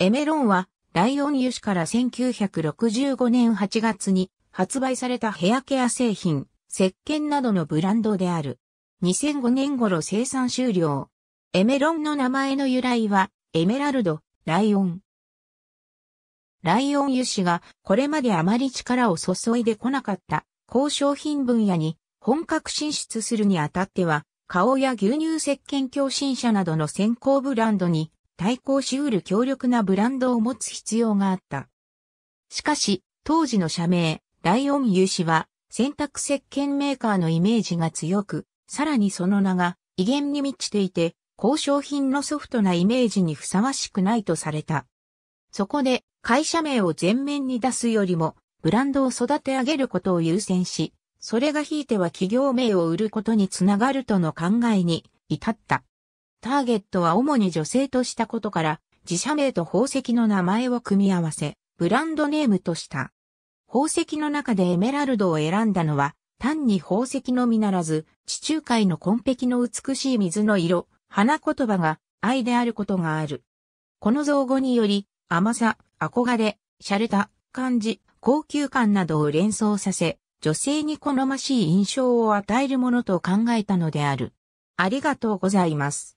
エメロンは、ライオン油脂から1965年8月に発売されたヘアケア製品、石鹸などのブランドである。2005年頃生産終了。エメロンの名前の由来は、エメラルド、ライオン。ライオン油脂がこれまであまり力を注いでこなかった高商品分野に本格進出するにあたっては、顔や牛乳石鹸共振者などの先行ブランドに対抗しうる強力なブランドを持つ必要があった。しかし、当時の社名、ライオン有志は、洗濯石鹸メーカーのイメージが強く、さらにその名が威厳に満ちていて、高商品のソフトなイメージにふさわしくないとされた。そこで、会社名を前面に出すよりも、ブランドを育て上げることを優先し、それがひいては企業名を売ることにつながるとの考えに至った。ターゲットは主に女性としたことから、自社名と宝石の名前を組み合わせ、ブランドネームとした。宝石の中でエメラルドを選んだのは、単に宝石のみならず、地中海の紺碧の美しい水の色、花言葉が愛であることがある。この造語により、甘さ、憧れ、洒落た、感じ、高級感などを連想させ、女性に好ましい印象を与えるものと考えたのである。ありがとうございます。